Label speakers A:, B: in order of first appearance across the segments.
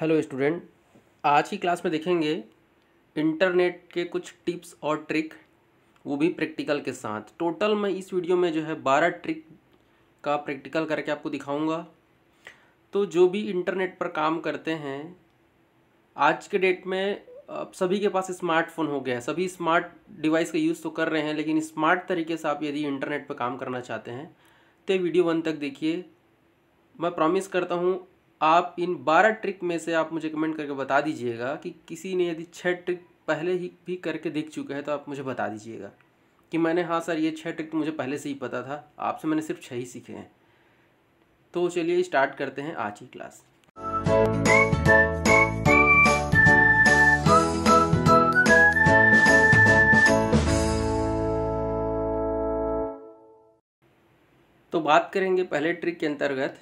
A: hello student आज की class में देखेंगे इंटरनेट के कुछ टिप्स और ट्रिक वो भी प्रैक्टिकल के साथ टोटल मैं इस वीडियो में जो है बारह ट्रिक का प्रैक्टिकल करके आपको दिखाऊंगा तो जो भी इंटरनेट पर काम करते हैं आज के डेट में अब सभी के पास स्मार्टफोन हो गया है सभी स्मार्ट डिवाइस का यूज़ तो कर रहे हैं लेकिन स्मार्ट तरीके से आप यदि इंटरनेट पर काम करना चाहते हैं तो वीडियो वन तक देखिए मैं प्रॉमिस करता हूँ आप इन बारह ट्रिक में से आप मुझे कमेंट करके बता दीजिएगा कि किसी ने यदि छः ट्रिक पहले ही भी करके देख चुका है तो आप मुझे बता दीजिएगा कि मैंने हाँ सर ये छः ट्रिक तो मुझे पहले से ही पता था आपसे मैंने सिर्फ छः ही सीखे हैं तो चलिए स्टार्ट करते हैं आज की क्लास तो बात करेंगे पहले ट्रिक के अंतर्गत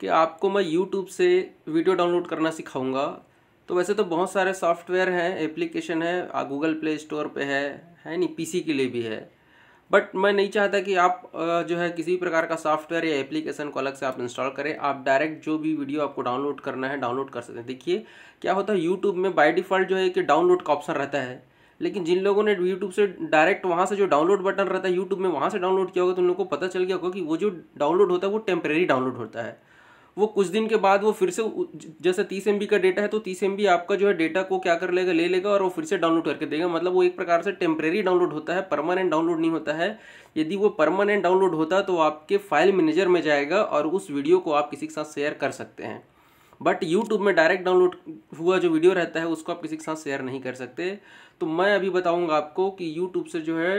A: कि आपको मैं यूट्यूब से वीडियो डाउनलोड करना सिखाऊंगा तो वैसे तो बहुत सारे सॉफ्टवेयर हैं एप्लीकेशन है गूगल प्ले स्टोर पे है है नहीं पीसी के लिए भी है बट मैं नहीं चाहता कि आप जो है किसी भी प्रकार का सॉफ्टवेयर या एप्लीकेशन को अलग से आप इंस्टॉल करें आप डायरेक्ट जो भी वीडियो आपको डाउनलोड करना है डाउनलोड कर सकते हैं देखिए क्या होता है यूट्यूब में बाय डिफ़ॉल्ट जो है कि डाउनलोड का ऑप्शन रहता है लेकिन जिन लोगों ने यूट्यूब से डायरेक्ट वहाँ से जो डाउनलोड बटन रहता है यूट्यूब में वहाँ से डाउनलोड किया होगा तो उन लोगों को पता चल गया होगा कि वो जो डाउनलोड होता है वो टेम्प्रेरी डाउनलोड होता है वो कुछ दिन के बाद वो फिर से जैसे तीस एम का डेटा है तो तीस एम आपका जो है डेटा को क्या कर लेगा ले लेगा और वो फिर से डाउनलोड करके देगा मतलब वो एक प्रकार से टेम्प्रेरी डाउनलोड होता है परमानेंट डाउनलोड नहीं होता है यदि वो परमानेंट डाउनलोड होता तो आपके फाइल मैनेजर में जाएगा और उस वीडियो को आप किसी के साथ शेयर कर सकते हैं बट यूट्यूब में डायरेक्ट डाउनलोड हुआ जो वीडियो रहता है उसको आप किसी के साथ शेयर नहीं कर सकते तो मैं अभी बताऊंगा आपको कि यूट्यूब से जो है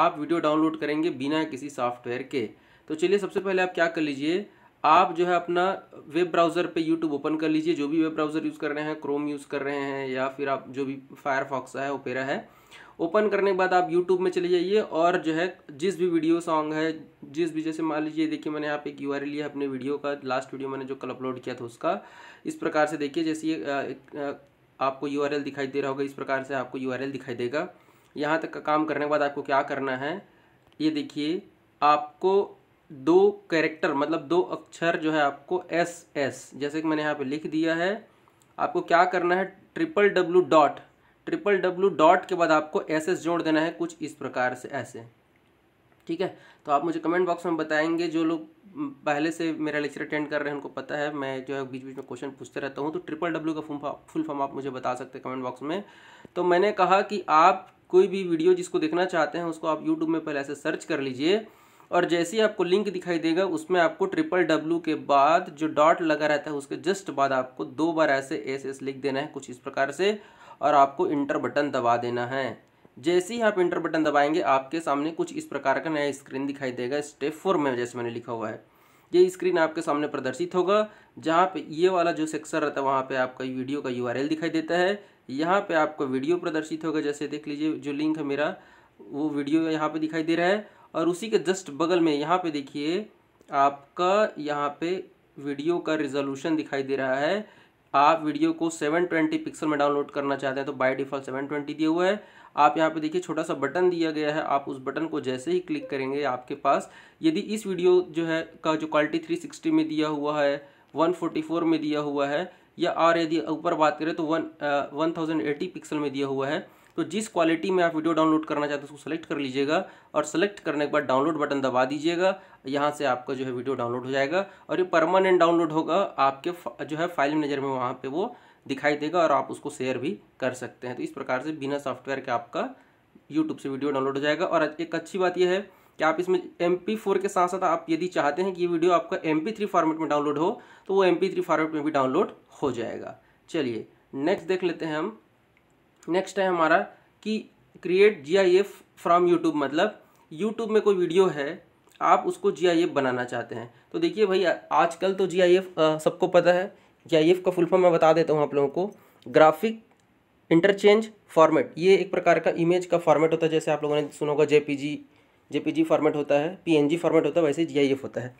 A: आप वीडियो डाउनलोड करेंगे बिना किसी सॉफ्टवेयर के तो चलिए सबसे पहले आप क्या कर लीजिए आप जो है अपना वेब ब्राउज़र पे यूट्यूब ओपन कर लीजिए जो भी वेब ब्राउज़र यूज़ कर रहे हैं क्रोम यूज़ कर रहे हैं या फिर आप जो भी फायरफॉक्स है ओपेरा है ओपन करने के बाद आप यूट्यूब में चले जाइए और जो है जिस भी वीडियो सॉन्ग है जिस भी जैसे मान लीजिए देखिए मैंने यहाँ पे क्यू आर लिया अपने वीडियो का लास्ट वीडियो मैंने जो कल अपलोड किया था उसका इस प्रकार से देखिए जैसे ये आपको यू दिखाई दे रहा होगा इस प्रकार से आपको यू दिखाई देगा यहाँ तक का काम करने के बाद आपको क्या करना है ये देखिए आपको दो कैरेक्टर मतलब दो अक्षर जो है आपको एस एस जैसे कि मैंने यहाँ पे लिख दिया है आपको क्या करना है triple W dot triple W dot के बाद आपको एस एस जोड़ देना है कुछ इस प्रकार से ऐसे ठीक है तो आप मुझे कमेंट बॉक्स में बताएंगे जो लोग पहले से मेरा लेक्चर अटेंड कर रहे हैं उनको पता है मैं जो है बीच बीच में क्वेश्चन पूछते रहता हूँ तो ट्रिपल डब्ल्यू का फुल फुल फॉर्म आप मुझे बता सकते हैं कमेंट बॉक्स में तो मैंने कहा कि आप कोई भी वीडियो जिसको देखना चाहते हैं उसको आप यूट्यूब में पहले ऐसे सर्च कर लीजिए और जैसे ही आपको लिंक दिखाई देगा उसमें आपको ट्रिपल डब्ल्यू के बाद जो डॉट लगा रहता है उसके जस्ट बाद आपको दो बार ऐसे एस एस लिख देना है कुछ इस प्रकार से और आपको इंटर बटन दबा देना है जैसे ही आप इंटर बटन दबाएंगे आपके सामने कुछ इस प्रकार का नया स्क्रीन दिखाई देगा स्टेप फोर में जैसे मैंने लिखा हुआ है ये स्क्रीन आपके सामने प्रदर्शित होगा जहाँ पे ये वाला जो सेक्शन रहता है वहाँ पे आपका वीडियो का यू दिखाई देता है यहाँ पे आपका वीडियो प्रदर्शित होगा जैसे देख लीजिए जो लिंक है मेरा वो वीडियो यहाँ पे दिखाई दे रहा है और उसी के जस्ट बगल में यहाँ पे देखिए आपका यहाँ पे वीडियो का रिजोल्यूशन दिखाई दे रहा है आप वीडियो को 720 पिक्सल में डाउनलोड करना चाहते हैं तो बाय डिफ़ॉल्ट 720 दिया हुआ है आप यहाँ पे देखिए छोटा सा बटन दिया गया है आप उस बटन को जैसे ही क्लिक करेंगे आपके पास यदि इस वीडियो जो है का जो क्वालिटी थ्री में दिया हुआ है वन में दिया हुआ है या और यदि ऊपर बात करें तो one one thousand eighty pixel में दिया हुआ है तो जिस क्वालिटी में आप वीडियो डाउनलोड करना चाहते हैं उसको सेलेक्ट कर लीजिएगा और सेलेक्ट करने के बाद डाउनलोड बटन दबा दीजिएगा यहाँ से आपका जो है वीडियो डाउनलोड हो जाएगा और ये परमानेंट डाउनलोड होगा आपके जो है फाइल मैनेजर में वहाँ पर वो दिखाई देगा और आप उसको शेयर भी कर सकते हैं तो इस प्रकार से बिना सॉफ्टवेयर के आपका यूट्यूब से वीडियो डाउनलोड हो जाएगा और एक अच्छी बात यह है कि आप इसमें एम फोर के साथ साथ आप यदि चाहते हैं कि ये वीडियो आपका एम थ्री फॉर्मेट में डाउनलोड हो तो वो एम थ्री फॉर्मेट में भी डाउनलोड हो जाएगा चलिए नेक्स्ट देख लेते हैं हम नेक्स्ट है हमारा कि create G I F from YouTube मतलब यूट्यूब में कोई वीडियो है आप उसको जी आई एफ बनाना चाहते हैं तो देखिए भाई आजकल तो जी आई एफ सबको पता है जी आई एफ का फुल फॉर्म मैं बता देता हूँ आप लोगों को ग्राफिक इंटरचेंज फॉर्मेट ये एक प्रकार का इमेज का फॉर्मेट होता है जैसे आप लोगों ने सुना होगा जेपीजी जेपीजी फॉर्मेट होता है पीएनजी फॉर्मेट होता है वैसे जीआईएफ होता है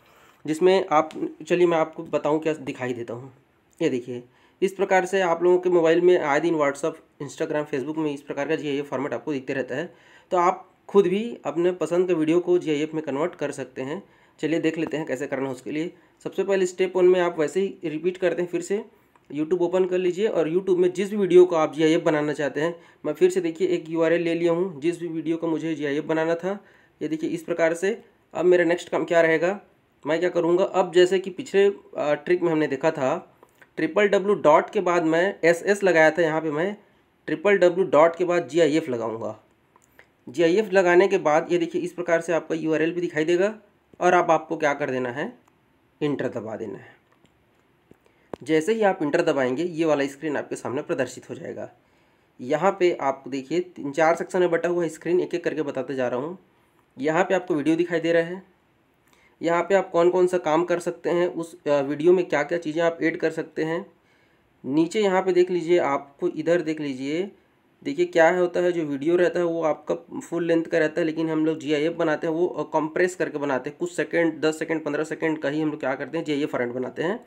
A: जिसमें आप चलिए मैं आपको बताऊँ क्या दिखाई देता हूँ ये देखिए इस प्रकार से आप लोगों के मोबाइल में आए दिन व्हाट्सअप इंस्टाग्राम फेसबुक में इस प्रकार का जी फॉर्मेट आपको दिखते रहता है तो आप खुद भी अपने पसंद के वीडियो को जी में कन्वर्ट कर सकते हैं चलिए देख लेते हैं कैसे करना है उसके लिए सबसे पहले स्टेप वन में आप वैसे ही रिपीट करते हैं फिर से यूट्यूब ओपन कर लीजिए और यूट्यूब में जिस भी वीडियो को आप जी बनाना चाहते हैं मैं फिर से देखिए एक यू ले लिया हूँ जिस भी वीडियो को मुझे जी बनाना था ये देखिए इस प्रकार से अब मेरा नेक्स्ट काम क्या रहेगा मैं क्या करूँगा अब जैसे कि पिछले ट्रिक में हमने देखा था ट्रिपल डब्ल्यू डॉट के बाद मैं एस एस लगाया था यहाँ पे मैं ट्रिपल डब्ल्यू डॉट के बाद जी आई एफ लगाऊँगा जी आई एफ लगाने के बाद ये देखिए इस प्रकार से आपका यू आर एल भी दिखाई देगा और आप आपको क्या कर देना है इंटर दबा देना है जैसे ही आप इंटर दबाएंगे ये वाला स्क्रीन आपके सामने प्रदर्शित हो जाएगा यहाँ पे आप देखिए तीन चार सेक्शन में बटा हुआ स्क्रीन एक एक करके बताते जा रहा हूँ यहाँ पे आपको वीडियो दिखाई दे रहा है यहाँ पे आप कौन कौन सा काम कर सकते हैं उस वीडियो में क्या क्या चीज़ें आप ऐड कर सकते हैं नीचे यहाँ पे देख लीजिए आपको इधर देख लीजिए देखिए क्या होता है जो वीडियो रहता है वो आपका फुल लेंथ का रहता है लेकिन हम लोग जी बनाते हैं वो कंप्रेस करके बनाते हैं कुछ सेकेंड दस सेकेंड पंद्रह सेकेंड का ही हम लोग क्या करते हैं जी आई बनाते हैं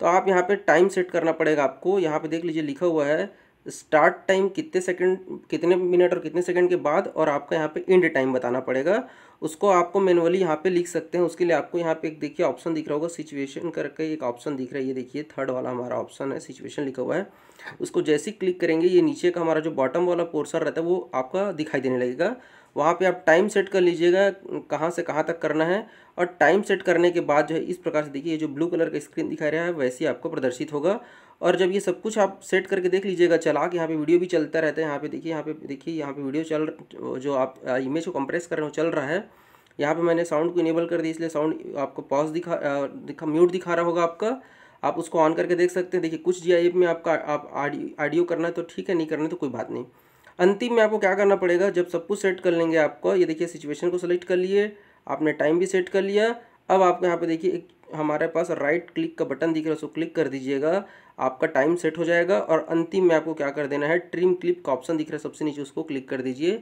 A: तो आप यहाँ पर टाइम सेट करना पड़ेगा आपको यहाँ पर देख लीजिए लिखा हुआ है स्टार्ट टाइम कितने सेकंड कितने मिनट और कितने सेकंड के बाद और आपका यहाँ पे एंड टाइम बताना पड़ेगा उसको आपको मैनुअली यहाँ पे लिख सकते हैं उसके लिए आपको यहाँ पे एक देखिए ऑप्शन दिख रहा होगा सिचुएशन करके एक ऑप्शन दिख रहा है ये देखिए थर्ड वाला हमारा ऑप्शन है सिचुएशन लिखा हुआ है उसको जैसे ही क्लिक करेंगे ये नीचे का हमारा जो बॉटम वाला पोर्सर रहता है वो आपका दिखाई देने लगेगा वहाँ पर आप टाइम सेट कर लीजिएगा कहाँ से कहाँ तक करना है और टाइम सेट करने के बाद जो है इस प्रकार से देखिए ये जो ब्लू कलर का स्क्रीन दिखा रहा है वैसे ही आपको प्रदर्शित होगा और जब ये सब कुछ आप सेट करके देख लीजिएगा चला के यहाँ पे वीडियो भी चलता रहता है यहाँ पे देखिए यहाँ पे देखिए यहाँ पे वीडियो चल जो आप इमेज को कंप्रेस कर रहे हो चल रहा है यहाँ पे मैंने साउंड को इनेबल कर दिया इसलिए साउंड आपको पॉज दिखा दिखा म्यूट दिखा रहा होगा आपका आप उसको ऑन करके देख सकते हैं देखिए कुछ जी में आपका आप ऑडियो करना तो ठीक है नहीं करना तो कोई बात नहीं अंतिम में आपको क्या करना पड़ेगा जब सब कुछ सेट कर लेंगे आपको ये देखिए सिचुएशन को सेलेक्ट कर लिए आपने टाइम भी सेट कर लिया अब आपको यहाँ पे देखिए एक हमारे पास राइट क्लिक का बटन दिख रहा है उसको क्लिक कर दीजिएगा आपका टाइम सेट हो जाएगा और अंतिम में आपको क्या कर देना है ट्रिम क्लिप का ऑप्शन दिख रहा है सबसे नीचे उसको क्लिक कर दीजिए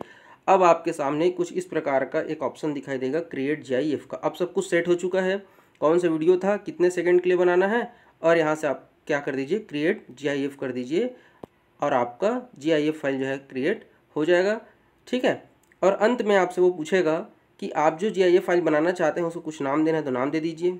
A: अब आपके सामने कुछ इस प्रकार का एक ऑप्शन दिखाई देगा क्रिएट जी का अब सब कुछ सेट हो चुका है कौन सा वीडियो था कितने सेकेंड के लिए बनाना है और यहाँ से आप क्या कर दीजिए क्रिएट जी कर दीजिए और आपका जी फाइल जो है क्रिएट हो जाएगा ठीक है और अंत में आपसे वो पूछेगा कि आप जो जी फाइल बनाना चाहते हैं उसको कुछ नाम देना है तो नाम दे दीजिए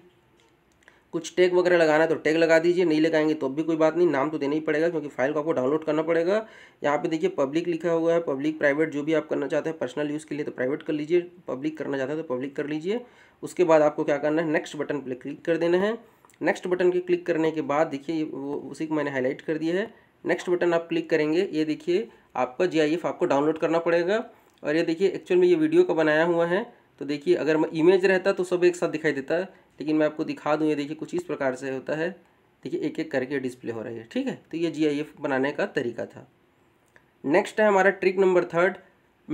A: कुछ टैग वगैरह लगाना है तो टैग लगा दीजिए नहीं लगाएंगे तो भी कोई बात नहीं नाम तो देना ही पड़ेगा क्योंकि फाइल को आपको डाउनलोड करना पड़ेगा यहाँ पे देखिए पब्लिक लिखा हुआ है पब्लिक प्राइवेट जो भी आप करना चाहते हैं पर्सनल यूज़ के लिए तो प्राइवेट कर लीजिए पब्लिक करना चाहते हैं तो पब्लिक कर लीजिए उसके बाद आपको क्या करना है नेक्स्ट बटन पर क्लिक कर देना है नेक्स्ट बटन के क्लिक करने के बाद देखिए वो उसी को मैंने हाईलाइट कर दिया है नेक्स्ट बटन आप क्लिक करेंगे ये देखिए आपका जी आपको डाउनलोड करना पड़ेगा और ये देखिए एक्चुअल में ये वीडियो का बनाया हुआ है तो देखिए अगर इमेज रहता तो सब एक साथ दिखाई देता लेकिन मैं आपको दिखा दूँ ये देखिए कुछ इस प्रकार से होता है देखिए एक एक करके डिस्प्ले हो रही है ठीक है तो ये जी बनाने का तरीका था नेक्स्ट है हमारा trick number third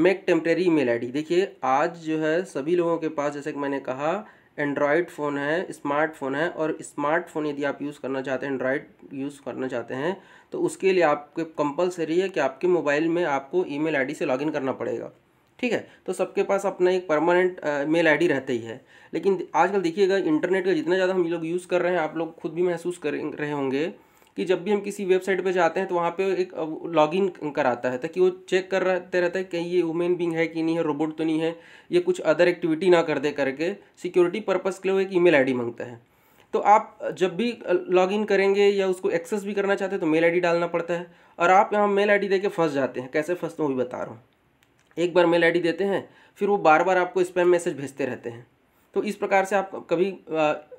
A: make temporary email ID देखिए आज जो है सभी लोगों के पास जैसे कि मैंने कहा एंड्रॉयड फ़ोन है स्मार्टफोन है और स्मार्टफोन यदि आप यूज़ करना चाहते हैं एंड्रॉयड यूज़ करना चाहते हैं तो उसके लिए आपके कंपलसरी है कि आपके मोबाइल में आपको ईमेल आईडी से लॉगिन करना पड़ेगा ठीक है तो सबके पास अपना एक परमानेंट मेल आईडी रहता ही है लेकिन आजकल देखिएगा इंटरनेट का जितना ज़्यादा हम लोग यूज़ कर रहे हैं आप लोग खुद भी महसूस कर रहे होंगे कि जब भी हम किसी वेबसाइट पर जाते हैं तो वहाँ पे एक लॉगिन कराता है ताकि वो चेक कर रहते रहता है कि ये वुमेन बींग है कि नहीं है रोबोट तो नहीं है ये कुछ अदर एक्टिविटी ना कर दे करके सिक्योरिटी पर्पज़ के लिए वो एक ईमेल आईडी मांगता है तो आप जब भी लॉगिन करेंगे या उसको एक्सेस भी करना चाहते हैं तो मेल आईडी डालना पड़ता है और आप यहाँ मेल आईडी देके फंस जाते हैं कैसे फंसते हो भी बता रहा हूँ एक बार मेल आई देते हैं फिर वो बार बार आपको स्पैम मैसेज भेजते रहते हैं तो इस प्रकार से आप कभी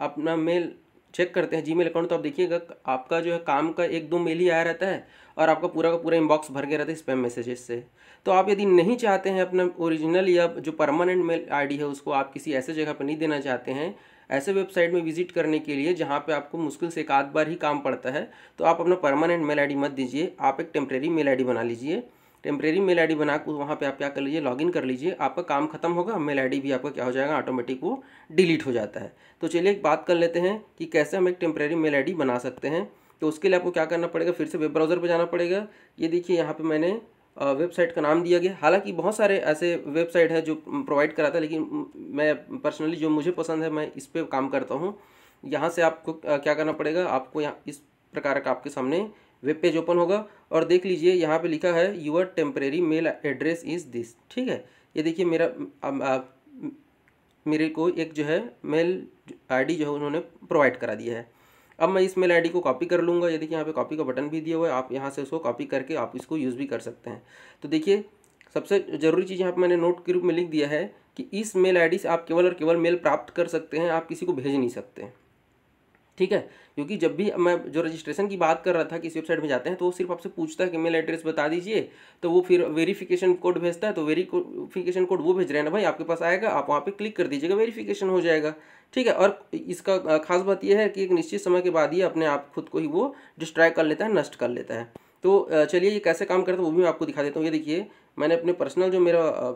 A: अपना मेल चेक करते हैं जीमेल अकाउंट तो आप देखिएगा आपका जो है काम का एक दो मेल ही आया रहता है और आपका पूरा का पूरा इनबॉक्स भर गया रहता है स्पैम मैसेजेस से तो आप यदि नहीं चाहते हैं अपना ओरिजिनल या जो परमानेंट मेल आईडी है उसको आप किसी ऐसे जगह पर नहीं देना चाहते हैं ऐसे वेबसाइट में विजिट करने के लिए जहाँ पर आपको मुश्किल से एक आध बार ही काम पड़ता है तो आप अपना परमानेंट मेल आई मत दीजिए आप एक टेम्प्रेरी मेल आई बना लीजिए टेम्प्रेरी मेल आईडी बना के वहाँ पे आप क्या कर लीजिए लॉगिन कर लीजिए आपका काम खत्म होगा मेल आईडी भी आपका क्या हो जाएगा ऑटोमेटिक वो डिलीट हो जाता है तो चलिए एक बात कर लेते हैं कि कैसे हम एक टेम्प्रेरी मेल आईडी बना सकते हैं तो उसके लिए आपको क्या करना पड़ेगा फिर से वेब ब्राउज़र पर जाना पड़ेगा ये देखिए यहाँ पर मैंने वेबसाइट का नाम दिया गया हालांकि बहुत सारे ऐसे वेबसाइट है जो प्रोवाइड कराता है लेकिन मैं पर्सनली जो मुझे पसंद है मैं इस पर काम करता हूँ यहाँ से आपको क्या करना पड़ेगा आपको यहाँ इस प्रकार का आपके सामने वेब पेज ओपन होगा और देख लीजिए यहाँ पे लिखा है your temporary mail address is this ठीक है ये देखिए मेरा आ, आ, मेरे को एक जो है मेल आईडी जो है उन्होंने प्रोवाइड करा दिया है अब मैं इस मेल आईडी को कॉपी कर लूँगा ये देखिए यहाँ पे कॉपी का बटन भी दिया हुआ है आप यहाँ से उसको कॉपी करके आप इसको यूज़ भी कर सकते हैं तो देखिए सबसे ज़रूरी चीज़ यहाँ पर मैंने नोट के रूप में लिख दिया है कि इस मेल आई से आप केवल और केवल मेल प्राप्त कर सकते हैं आप किसी को भेज नहीं सकते हैं ठीक है क्योंकि जब भी मैं जो रजिस्ट्रेशन की बात कर रहा था किसी वेबसाइट में जाते हैं तो वो सिर्फ आपसे पूछता है कि मेल एड्रेस बता दीजिए तो वो फिर वेरीफिकेशन कोड भेजता है तो वेरीफिकेशन कोड वो भेज रहे हैं ना भाई आपके पास आएगा आप वहाँ पर क्लिक कर दीजिएगा वेरीफिकेशन हो जाएगा ठीक है और इसका खास बात यह है कि एक निश्चित समय के बाद ही अपने आप खुद को ही वो डिस्ट्राई कर लेता है नष्ट कर लेता है तो चलिए ये कैसे काम करता है वो भी मैं आपको दिखा देता हूँ ये देखिए मैंने अपने पर्सनल जो मेरा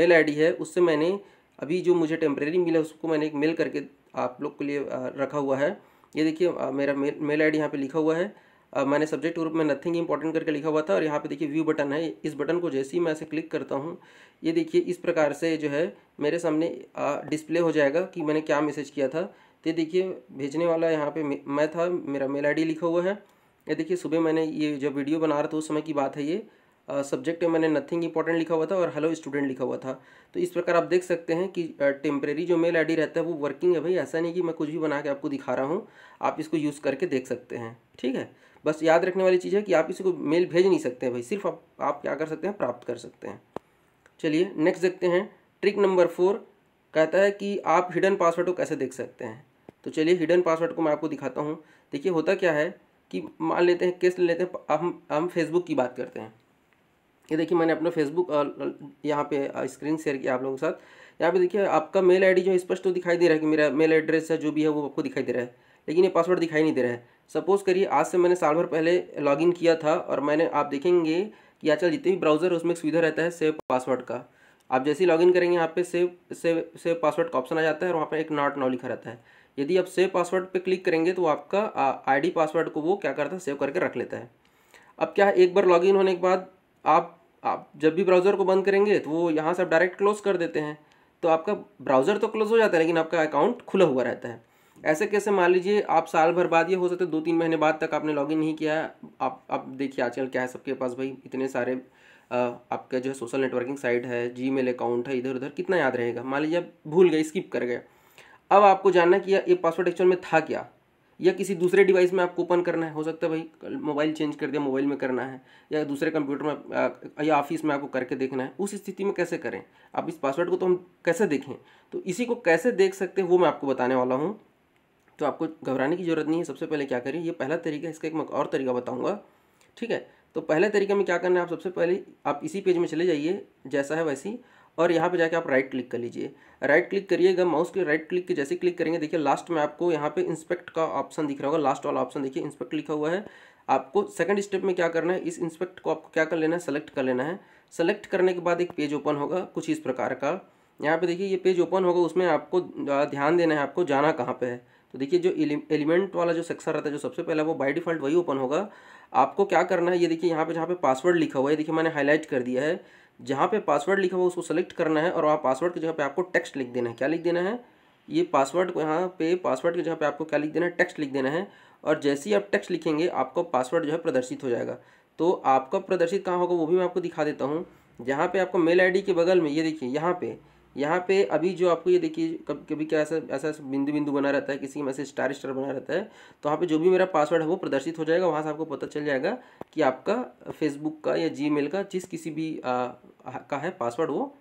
A: मेल आईडी है उससे मैंने अभी जो मुझे टेम्प्रेरी मिला उसको मैंने एक मेल करके आप लोग के लिए रखा हुआ है ये देखिए मेरा मेल मेल आई डी यहाँ पर लिखा हुआ है आ, मैंने सब्जेक्ट ग्रुप में नथिंग इंपॉर्टेंट करके लिखा हुआ था और यहाँ पे देखिए व्यू बटन है इस बटन को जैसे ही मैं ऐसे क्लिक करता हूँ ये देखिए इस प्रकार से जो है मेरे सामने डिस्प्ले हो जाएगा कि मैंने क्या मैसेज किया था तो ये देखिए भेजने वाला यहाँ पे मैं था मेरा मेल आईडी लिखा हुआ है ये देखिए सुबह मैंने ये जो वीडियो बना रहा था उस समय की बात है ये सब्जेक्ट में मैंने नथिंग इंपॉर्टेंट लिखा हुआ था और हेलो स्टूडेंट लिखा हुआ था तो इस प्रकार आप देख सकते हैं कि टेम्प्रेरी जो मेल आईडी रहता है वो वर्किंग है भाई ऐसा नहीं कि मैं कुछ भी बना के आपको दिखा रहा हूँ आप इसको यूज़ करके देख सकते हैं ठीक है बस याद रखने वाली चीज़ है कि आप को मेल भेज नहीं सकते हैं भाई सिर्फ आप, आप क्या कर सकते हैं प्राप्त कर सकते हैं चलिए नेक्स्ट देखते हैं ट्रिक नंबर फोर कहता है कि आप हिडन पासवर्ड को कैसे देख सकते हैं तो चलिए हिडन पासवर्ड को मैं आपको दिखाता हूँ देखिए होता क्या है कि मान लेते हैं केस लेते हैं हम हम फेसबुक की बात करते हैं ये देखिए मैंने अपना फेसबुक यहाँ पे स्क्रीन शेयर किया आप लोगों के साथ यहाँ पे देखिए आपका मेल आईडी जो स्पष्ट तो दिखाई दे रहा है कि मेरा मेल एड्रेस है जो भी है वो आपको दिखाई दे रहा है लेकिन ये पासवर्ड दिखाई नहीं दे रहा है सपोज़ करिए आज से मैंने साल भर पहले लॉगिन किया था और मैंने आप देखेंगे कि आजकल जितने भी ब्राउज़र है उसमें एक सुविधा रहता है सेव पासवर्ड का आप जैसे ही लॉगिन करेंगे यहाँ पे सेव सेव सेव पासवर्ड का ऑप्शन आ जाता है और वहाँ पर एक नॉट नाव लिखा रहता है यदि आप सेव पासवर्ड पर क्लिक करेंगे तो आपका आई पासवर्ड को वो क्या करता है सेव करके रख लेता है अब क्या है एक बार लॉगिन होने के बाद आप आप जब भी ब्राउज़र को बंद करेंगे तो वो यहाँ से आप डायरेक्ट क्लोज़ कर देते हैं तो आपका ब्राउज़र तो क्लोज़ हो जाता है लेकिन आपका अकाउंट खुला हुआ रहता है ऐसे कैसे मान लीजिए आप साल भर बाद ये हो सकते दो तीन महीने बाद तक आपने लॉगिन नहीं किया है आप आप देखिए आजकल क्या है सबके पास भाई इतने सारे आपका जो है सोशल नेटवर्किंग साइट है जी अकाउंट है इधर उधर कितना याद रहेगा मान लीजिए आप भूल गए स्किप कर गए अब आपको जानना कि ये पासवर्ड एक्चुअल में था क्या या किसी दूसरे डिवाइस में आपको ओपन करना है हो सकता है भाई मोबाइल चेंज कर दिया मोबाइल में करना है या दूसरे कंप्यूटर में या ऑफिस में आपको करके देखना है उस स्थिति में कैसे करें आप इस पासवर्ड को तो हम कैसे देखें तो इसी को कैसे देख सकते हैं वो मैं आपको बताने वाला हूँ तो आपको घबराने की जरूरत नहीं है सबसे पहले क्या करें ये पहला तरीका इसका एक मैं और तरीका बताऊँगा ठीक है तो पहले तरीके में क्या करना है आप सबसे पहले आप इसी पेज में चले जाइए जैसा है वैसी और यहाँ पे जाके आप राइट क्लिक कर लीजिए राइट क्लिक करिएगा माउस के राइट क्लिक के जैसे क्लिक करेंगे देखिए लास्ट में आपको यहाँ पे इंस्पेक्ट का ऑप्शन दिख रहा होगा लास्ट वाला ऑप्शन देखिए इंस्पेक्ट लिखा हुआ है आपको सेकंड स्टेप में क्या करना है इस इंस्पेक्ट को आपको क्या कर लेना है सेलेक्ट कर लेना है सेलेक्ट करने के बाद एक पेज ओपन होगा कुछ इस प्रकार का यहाँ पर देखिए ये पेज ओपन होगा उसमें आपको ध्यान देना है आपको जाना कहाँ पर है तो देखिए जो एलिमेंट वाला जो सेक्शन रहता है जो सबसे पहला वो बाई डिफ़ॉल्ट वही ओपन होगा आपको क्या करना है ये देखिए यहाँ पे जहाँ पे पासवर्ड लिखा हुआ है देखिए मैंने हाईलाइट कर दिया है जहाँ पे पासवर्ड लिखा हुआ उसको सेलेक्ट करना है और वहाँ पासवर्ड की जगह पे आपको टेक्स्ट लिख देना है क्या लिख देना है ये पासवर्ड को यहाँ पे पासवर्ड की जगह पे आपको क्या लिख देना है टेक्स्ट लिख देना है और जैसे ही आप टेक्स्ट लिखेंगे आपका पासवर्ड जो है प्रदर्शित हो जाएगा तो आपका प्रदर्शित कहाँ होगा वो भी मैं आपको दिखा देता हूँ जहाँ पर आपको मेल आई के बगल में ये देखिए यहाँ पर यहाँ पे अभी जो आपको ये देखिए कभी कभी क्या ऐसा ऐसा बिंदु बिंदु बना रहता है किसी में ऐसे स्टार स्टार बना रहता है तो वहाँ पे जो भी मेरा पासवर्ड है वो प्रदर्शित हो जाएगा वहाँ से आपको पता चल जाएगा कि आपका फेसबुक का या जीमेल का जिस किसी भी आ, का है पासवर्ड वो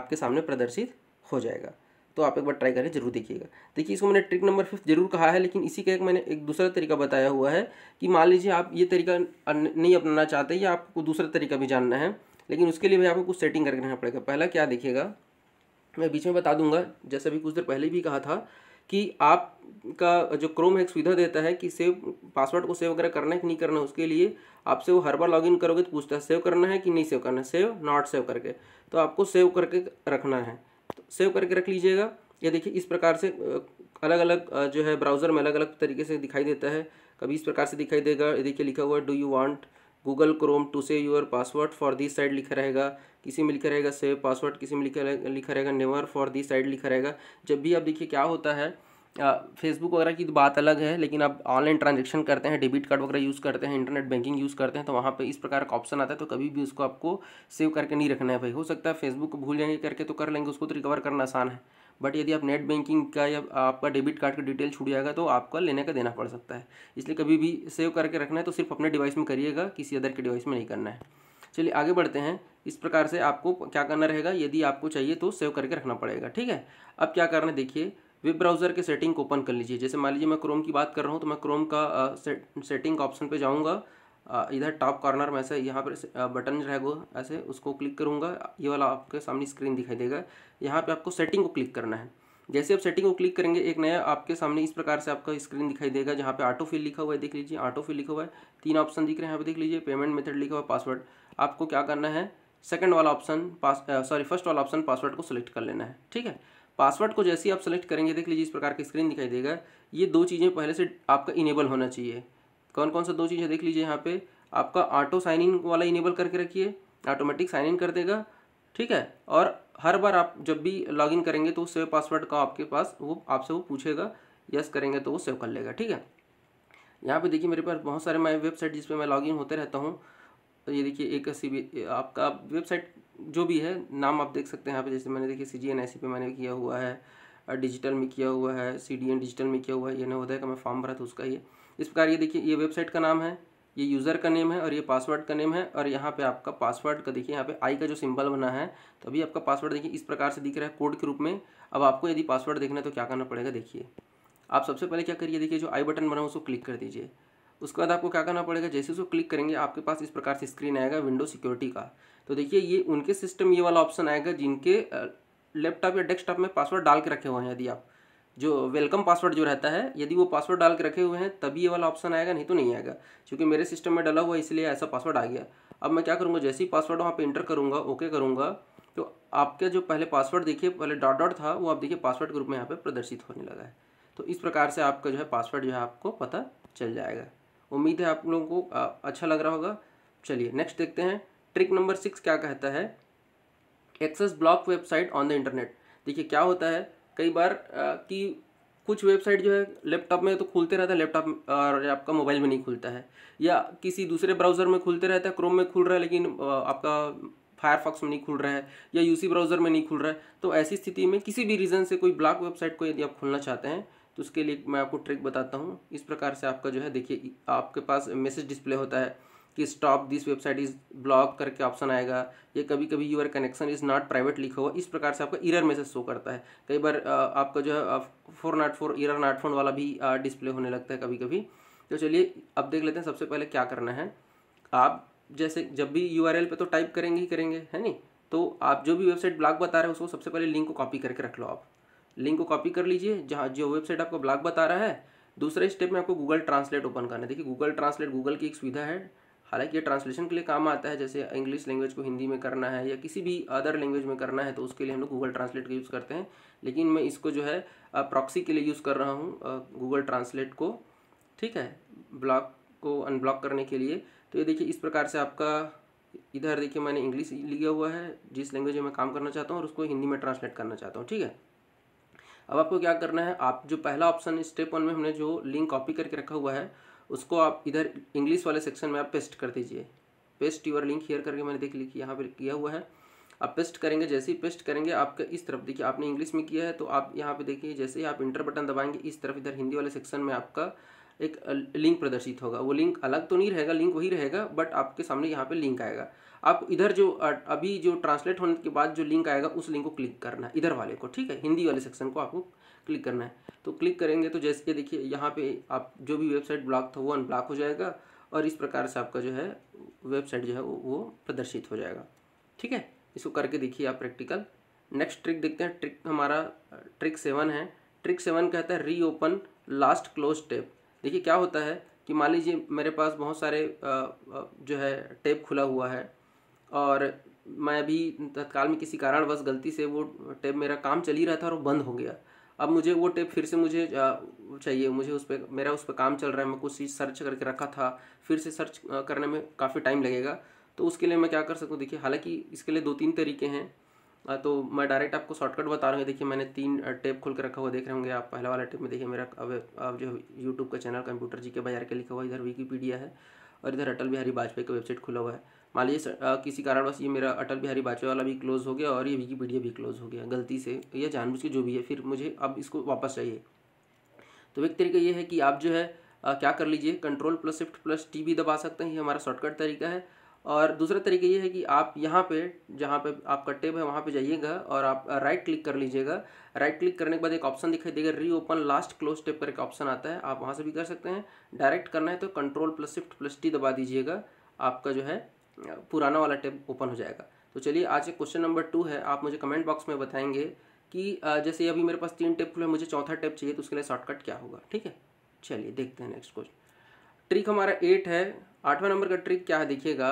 A: आपके सामने प्रदर्शित हो जाएगा तो आप एक बार ट्राई करें जरूर देखिएगा देखिए इसको मैंने ट्रिक नंबर फिफ्थ जरूर कहा है लेकिन इसी का एक मैंने एक दूसरा तरीका बताया हुआ है कि मान लीजिए आप ये तरीका नहीं अपनाना चाहते या आपको दूसरा तरीका भी जानना है लेकिन उसके लिए भी आपको कुछ सेटिंग करके रहना पड़ेगा पहला क्या देखिएगा मैं बीच में बता दूंगा जैसे अभी कुछ देर पहले भी कहा था कि आपका जो क्रोम है एक सुविधा देता है कि सेव पासवर्ड को सेव वगैरह करना है कि नहीं करना है उसके लिए आपसे वो हर बार लॉगिन करोगे तो पूछता है सेव करना है कि नहीं सेव करना है सेव नॉट सेव करके तो आपको सेव करके रखना है तो सेव करके रख लीजिएगा ये देखिए इस प्रकार से अलग अलग जो है ब्राउज़र में अलग अलग तरीके से दिखाई देता है कभी इस प्रकार से दिखाई देगा ये देखिए लिखा हुआ है do you want Google Chrome to save your password for this site लिखा रहेगा किसी में लिखा रहेगा सेव पासवर्ड किसी में लिखा लिखा रहेगा नेवर फॉर दिस साइड लिखा रहेगा जब भी आप देखिए क्या होता है फेसबुक वगैरह की तो बात अलग है लेकिन आप ऑनलाइन ट्रांजेक्शन करते हैं डेबिट कार्ड वगैरह यूज़ करते हैं इंटरनेट बैंकिंग यूज़ करते हैं तो वहाँ पे इस प्रकार का ऑप्शन आता है तो कभी भी उसको आपको सेव करके नहीं रखना है भाई हो सकता है फेसबुक को भूल जाएंगे करके तो कर लेंगे उसको तो रिकवर करना आसान है बट यदि आप नेट बैंकिंग का या आपका डेबिट कार्ड का डिटेल छूट जाएगा तो आपका लेने का देना पड़ सकता है इसलिए कभी भी सेव करके रखना है तो सिर्फ अपने डिवाइस में करिएगा किसी अदर के डिवाइस में नहीं करना है चलिए आगे बढ़ते हैं इस प्रकार से आपको क्या करना रहेगा यदि आपको चाहिए तो सेव करके रखना पड़ेगा ठीक है अब क्या करना है देखिए वेब ब्राउज़र के सेटिंग को ओपन कर लीजिए जैसे मान लीजिए मैं क्रोम की बात कर रहा हूँ तो मैं क्रोम का सेटिंग का ऑप्शन पे जाऊँगा इधर टॉप कॉर्नर में ऐसे यहाँ पर बटन रहेगा ऐसे उसको क्लिक करूँगा ये वाला आपके सामने स्क्रीन दिखाई देगा यहाँ पे आपको सेटिंग को क्लिक करना है जैसे आप सेटिंग को क्लिक करेंगे एक नया आपके सामने इस प्रकार से आपका स्क्रीन दिखाई देगा जहाँ पे ऑटो फिल लिखा हुआ है देख लीजिए ऑटो फिल लिखा हुआ है तीन ऑप्शन दिख रहे हैं यहाँ पे देख लीजिए पेमेंट मेथड लिखा हुआ है पासवर्ड आपको क्या करना है सेकंड वाला ऑप्शन पास सॉरी फर्स्ट वाला ऑप्शन पासवर्ड को सिलेक्ट कर लेना है ठीक है पासवर्ड को जैसे ही आप सेलेक्ट करेंगे देख लीजिए इस प्रकार का स्क्रीन दिखाई देगा ये दो चीज़ें पहले से आपका इनेबल होना चाहिए कौन कौन सा दो चीज़ें देख लीजिए यहाँ पर आपका ऑटो साइन इन वाला इनेबल करके रखिए ऑटोमेटिक साइन इन कर देगा ठीक है और हर बार आप जब भी लॉगिन करेंगे तो सेव पासवर्ड का आपके पास वो आपसे वो पूछेगा यस करेंगे तो वो सेव कर लेगा ठीक है यहाँ पे देखिए मेरे पास बहुत सारे मैं वेबसाइट जिस पर मैं लॉगिन होते रहता हूँ तो ये देखिए एक सी बी आपका वेबसाइट जो भी है नाम आप देख सकते हैं यहाँ पे जैसे मैंने देखिए सी जी एन आई सी पे मैंने किया हुआ है डिजिटल में किया हुआ है सी डी एन डिजिटल में किया हुआ है ये तो है का मैं फॉर्म भरा था उसका ये इस प्रकार ये देखिए ये वेबसाइट का नाम है ये यूज़र का नेम है और ये पासवर्ड का नेम है और यहाँ पे आपका पासवर्ड का देखिए यहाँ पे आई का जो सिंबल बना है तो अभी आपका पासवर्ड देखिए इस प्रकार से दिख रहा है कोड के रूप में अब आपको यदि पासवर्ड देखना है तो क्या करना पड़ेगा देखिए आप सबसे पहले क्या करिए देखिए जो आई बटन बना उसको क्लिक कर दीजिए उसके बाद आपको क्या करना पड़ेगा जैसे उसको क्लिक करेंगे आपके पास इस प्रकार से स्क्रीन आएगा विंडो सिक्योरिटी का तो देखिए ये उनके सिस्टम ये वाला ऑप्शन आएगा जिनके लैपटॉप या डेस्कटॉप में पासवर्ड डाल के रखे हुए हैं यदि आप जो वेलकम पासवर्ड जो रहता है यदि वो पासवर्ड डाल के रखे हुए हैं तभी ये वाला ऑप्शन आएगा नहीं तो नहीं आएगा क्योंकि मेरे सिस्टम में डाला हुआ इसलिए ऐसा पासवर्ड आ गया अब मैं क्या करूँगा जैसे ही पासवर्ड वहाँ पर इंटर करूँगा ओके करूँगा तो आपके जो पहले पासवर्ड देखिए पहले डॉट डॉट था वो आप देखिए पासवर्ड के रूप में यहाँ पर प्रदर्शित होने लगा है तो इस प्रकार से आपका जो है पासवर्ड जो है आपको पता चल जाएगा उम्मीद है आप लोगों को अच्छा लग रहा होगा चलिए नेक्स्ट देखते हैं ट्रिक नंबर सिक्स क्या कहता है access block website on the internet देखिए क्या होता है कई बार कि कुछ वेबसाइट जो है लैपटॉप में तो खुलते रहता है लैपटॉप और आपका मोबाइल में नहीं खुलता है या किसी दूसरे ब्राउज़र में खुलते रहता है क्रोम में खुल रहा है लेकिन आपका फायरफॉक्स में नहीं खुल रहा है या यूसी ब्राउज़र में नहीं खुल रहा है तो ऐसी स्थिति में किसी भी रीज़न से कोई ब्लॉक वेबसाइट को यदि आप खोलना चाहते हैं तो उसके लिए मैं आपको ट्रिक बताता हूँ इस प्रकार से आपका जो है देखिए आपके पास मैसेज डिस्प्ले होता है कि stop this website is block करके ऑप्शन आएगा या कभी कभी your connection is not private लिखा हुआ इस प्रकार से आपका इरर मैसेज शो करता है कई बार आपका जो है four not four error not found वाला भी डिस्प्ले होने लगता है कभी कभी तो चलिए अब देख लेते हैं सबसे पहले क्या करना है आप जैसे जब भी यू पे तो टाइप करेंगे ही करेंगे है नहीं तो आप जो भी वेबसाइट ब्लॉग बता रहे हैं उसको सबसे पहले लिंक को कॉपी करके रख लो आप लिंक को कॉपी कर लीजिए जहाँ जो वेबसाइट आपको ब्लॉग बता रहा है दूसरे स्टेप में आपको गूगल ट्रांसलेट ओपन करना है देखिए गूगल ट्रांसलेट गूगल की एक सुविधा है हालांकि ये ट्रांसलेशन के लिए काम आता है जैसे इंग्लिश लैंग्वेज को हिंदी में करना है या किसी भी अदर लैंग्वेज में करना है तो उसके लिए हम लोग गूगल ट्रांसलेट का यूज़ करते हैं लेकिन मैं इसको जो है प्रॉक्सी के लिए यूज़ कर रहा हूँ गूगल ट्रांसलेट को ठीक है ब्लॉक को अनब्लॉक करने के लिए तो ये देखिए इस प्रकार से आपका इधर देखिए मैंने इंग्लिश लिया हुआ है जिस लैंग्वेज में मैं काम करना चाहता हूँ और उसको हिंदी में ट्रांसलेट करना चाहता हूँ ठीक है अब आपको क्या करना है आप जो पहला ऑप्शन स्टेप वन में हमने जो लिंक कॉपी करके रखा हुआ है उसको आप इधर इंग्लिश वाले सेक्शन में आप पेस्ट कर दीजिए पेस्ट यूर लिंक हेयर करके मैंने देख ली कि यहाँ पर किया हुआ है आप पेस्ट करेंगे जैसे ही पेस्ट करेंगे आपका इस तरफ देखिए आपने इंग्लिश में किया है तो आप यहाँ पे देखिए जैसे ही आप इंटर बटन दबाएंगे इस तरफ इधर हिंदी वाले सेक्शन में आपका एक लिंक प्रदर्शित होगा वो लिंक अलग तो नहीं रहेगा लिंक वही रहेगा बट आपके सामने यहाँ पे लिंक आएगा आप इधर जो अभी जो ट्रांसलेट होने के बाद जो लिंक आएगा उस लिंक को क्लिक करना है इधर वाले को ठीक है हिंदी वाले सेक्शन को आपको क्लिक करना है तो क्लिक करेंगे तो जैसे कि देखिए यहाँ पे आप जो भी वेबसाइट ब्लॉक था वो अनब्लॉक हो जाएगा और इस प्रकार से आपका जो है वेबसाइट जो है वो, वो प्रदर्शित हो जाएगा ठीक है इसको करके देखिए आप प्रैक्टिकल नेक्स्ट ट्रिक देखते हैं ट्रिक हमारा ट्रिक सेवन है ट्रिक सेवन कहता है रीओपन लास्ट क्लोज टेप देखिए क्या होता है कि मान लीजिए मेरे पास बहुत सारे जो है टेप खुला हुआ है और मैं अभी तत्काल में किसी कारणवश गलती से वो टेप मेरा काम चल ही रहा था और बंद हो गया अब मुझे वो टेप फिर से मुझे चाहिए मुझे उस पर मेरा उस पर काम चल रहा है मैं कुछ चीज़ सर्च करके रखा था फिर से सर्च करने में काफ़ी टाइम लगेगा तो उसके लिए मैं क्या कर सकूँ देखिए हालांकि इसके लिए दो तीन तरीके हैं तो मैं डायरेक्ट आपको शॉर्टकट बता रहा हूँ देखिए मैंने तीन टेप खुल के रखा हुआ देख रहे होंगे आप पहला वाला टेप में देखिए मेरा अब अब जो यूट्यूब का चैनल कंप्यूटर जी के बाजार के लिखा हुआ इधर विकीपीडिया है और इधर अटल बिहारी वाजपेयी का वेबसाइट खुला हुआ है मान लीजिए किसी कारणवश ये मेरा अटल बिहारी वाजपेयी वाला भी क्लोज़ हो गया और ये विकीपीडिया भी क्लोज़ हो गया गलती से या जानबूझ के जो भी है फिर मुझे अब इसको वापस चाहिए तो एक तरीका ये है कि आप जो है आ, क्या कर लीजिए control plus shift plus T भी दबा सकते हैं ये हमारा शॉर्टकट तरीका है और दूसरा तरीका ये है कि आप यहाँ पे जहाँ पे आपका टेब है वहाँ पे जाइएगा और आप राइट क्लिक कर लीजिएगा राइट क्लिक करने के बाद एक ऑप्शन दिखाई देगा reopen last close tab एक ऑप्शन आता है आप वहाँ से भी कर सकते हैं डायरेक्ट करना है तो control plus shift plus T दबा दीजिएगा आपका जो है पुराना वाला टैब ओपन हो जाएगा तो चलिए आज एक क्वेश्चन नंबर टू है आप मुझे कमेंट बॉक्स में बताएंगे कि जैसे अभी मेरे पास तीन टैब खुले मुझे चौथा टेप चाहिए तो उसके लिए शॉर्टकट क्या होगा ठीक है चलिए देखते हैं नेक्स्ट क्वेश्चन ट्रिक हमारा एट है आठवां नंबर का ट्रिक क्या है देखिएगा